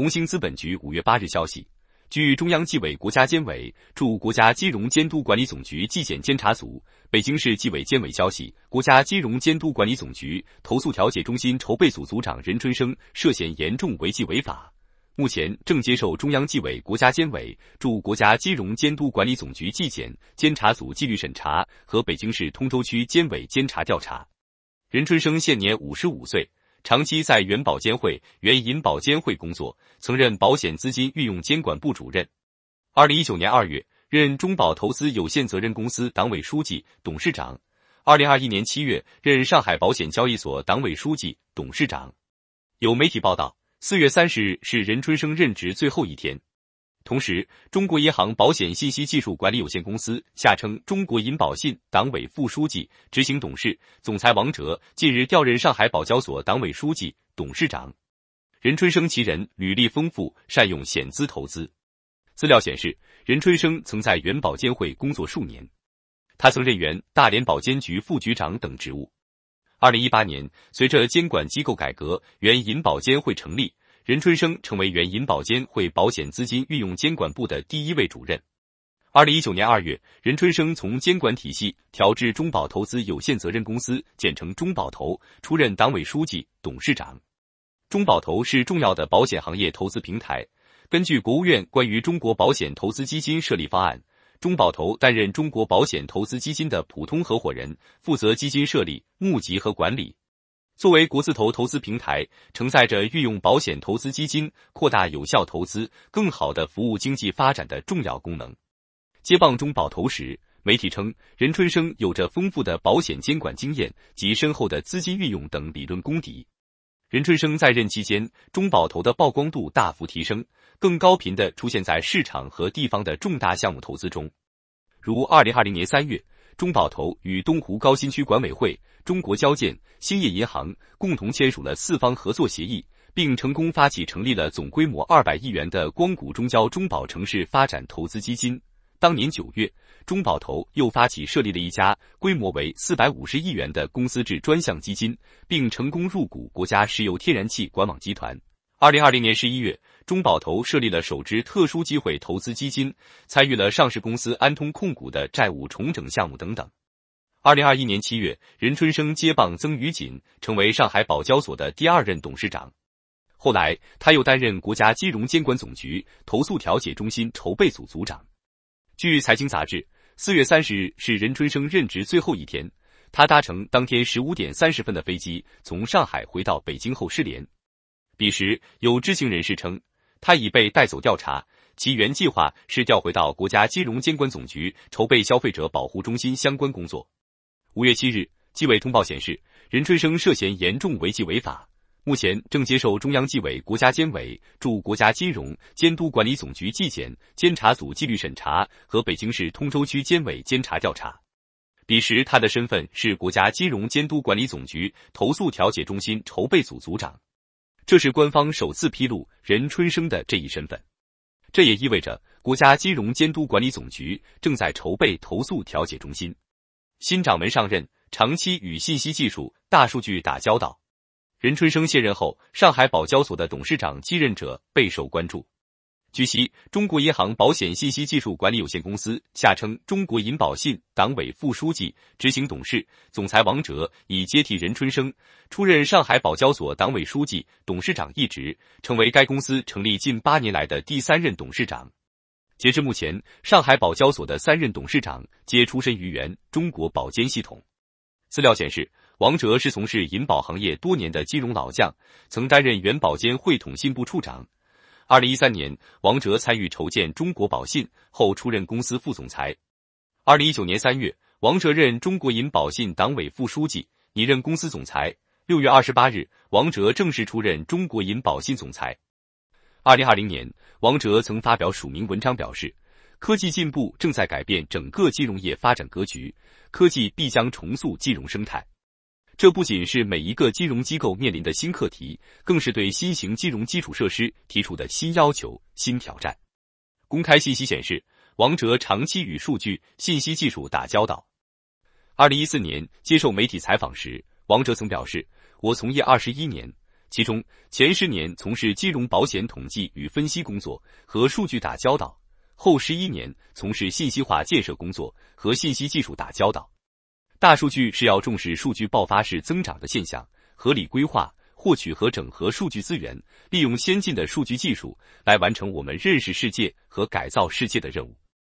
红星资本局五月八日消息，据中央纪委国家监委驻国家金融监督管理总局纪检监察组、北京市纪委监委消息，国家金融监督管理总局投诉调解中心筹备组组长任春生涉嫌严重违纪违法，目前正接受中央纪委国家监委驻国家金融监督管理总局纪检监察组纪律审查和北京市通州区监委监察调查。任春生现年五十五岁。长期在原保监会、原银保监会工作，曾任保险资金运用监管部主任。二零一九年二月任中保投资有限责任公司党委书记、董事长。二零二一年七月任上海保险交易所党委书记、董事长。有媒体报道，四月三十日是任春生任职最后一天。同时，中国银行保险信息技术管理有限公司下称中国银保信党委副书记、执行董事、总裁王哲近日调任上海保交所党委书记、董事长。任春生其人履历丰富，善用险资投资。资料显示，任春生曾在原保监会工作数年，他曾任原大连保监局副局长等职务。二零一八年，随着监管机构改革，原银保监会成立。任春生成为原银保监会保险资金运用监管部的第一位主任。二零一九年二月，任春生从监管体系调至中保投资有限责任公司（简称中保投），出任党委书记、董事长。中保投是重要的保险行业投资平台。根据国务院关于中国保险投资基金设立方案，中保投担任中国保险投资基金的普通合伙人，负责基金设立、募集和管理。作为国字头投资平台，承载着运用保险投资基金扩大有效投资、更好的服务经济发展的重要功能。接棒中保投时，媒体称任春生有着丰富的保险监管经验及深厚的资金运用等理论功底。任春生在任期间，中保投的曝光度大幅提升，更高频的出现在市场和地方的重大项目投资中，如二零二零年三月。中保投与东湖高新区管委会、中国交建、兴业银行共同签署了四方合作协议，并成功发起成立了总规模二百亿元的光谷中交中保城市发展投资基金。当年九月，中保投又发起设立了一家规模为四百五十亿元的公司制专项基金，并成功入股国家石油天然气管网集团。二零二零年十一月，中保投设立了首支特殊机会投资基金，参与了上市公司安通控股的债务重整项目等等。二零二一年七月，任春生接棒曾于锦，成为上海保交所的第二任董事长。后来，他又担任国家金融监管总局投诉调解中心筹备组组长。据财经杂志，四月三十日是任春生任职最后一天，他搭乘当天十五点三十分的飞机从上海回到北京后失联。彼时，有知情人士称，他已被带走调查。其原计划是调回到国家金融监管总局筹备消费者保护中心相关工作。五月七日，纪委通报显示，任春生涉嫌严重违纪违法，目前正接受中央纪委国家监委驻国家金融监督管理总局纪检监察组纪律审查和北京市通州区监委监察调查。彼时，他的身份是国家金融监督管理总局投诉调解中心筹备组组长。这是官方首次披露任春生的这一身份，这也意味着国家金融监督管理总局正在筹备投诉调解中心。新掌门上任，长期与信息技术、大数据打交道。任春生卸任后，上海保交所的董事长继任者备受关注。据悉，中国银行保险信息技术管理有限公司下称中国银保信党委副书记、执行董事、总裁王哲已接替任春生，出任上海保交所党委书记、董事长一职，成为该公司成立近八年来的第三任董事长。截至目前，上海保交所的三任董事长皆出身于原中国保监系统。资料显示，王哲是从事银保行业多年的金融老将，曾担任原保监会统信部处长。二零一三年，王哲参与筹建中国保信后，出任公司副总裁。二零一九年三月，王哲任中国银保信党委副书记，拟任公司总裁。六月二十八日，王哲正式出任中国银保信总裁。二零二零年，王哲曾发表署名文章，表示科技进步正在改变整个金融业发展格局，科技必将重塑金融生态。这不仅是每一个金融机构面临的新课题，更是对新型金融基础设施提出的新要求、新挑战。公开信息显示，王哲长期与数据信息技术打交道。二零一四年接受媒体采访时，王哲曾表示：“我从业二十一年，其中前十年从事金融保险统计与分析工作和数据打交道，后十一年从事信息化建设工作和信息技术打交道。”大数据是要重视数据爆发式增长的现象，合理规划获取和整合数据资源，利用先进的数据技术来完成我们认识世界和改造世界的任务。